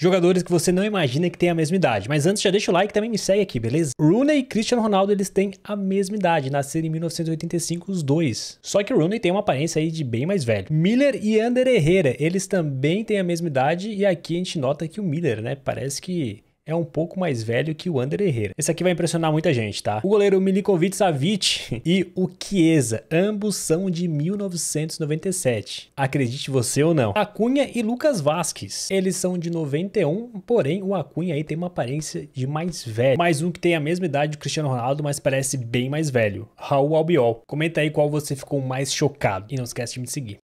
jogadores que você não imagina que tem a mesma idade. Mas antes, já deixa o like e também me segue aqui, beleza? Rooney e Cristiano Ronaldo, eles têm a mesma idade, nasceram em 1985 os dois. Só que o Rooney tem uma aparência aí de bem mais velho. Miller e Ander Herrera, eles também têm a mesma idade e aqui a gente nota que o Miller, né, parece que é um pouco mais velho que o Ander Herrera. Esse aqui vai impressionar muita gente, tá? O goleiro Milinkovic Savic e o Chiesa, ambos são de 1997. Acredite você ou não. Acunha e Lucas Vasquez, eles são de 91, porém o Acunha aí tem uma aparência de mais velho. Mais um que tem a mesma idade do Cristiano Ronaldo, mas parece bem mais velho. Raul Albiol. Comenta aí qual você ficou mais chocado e não esquece de me seguir.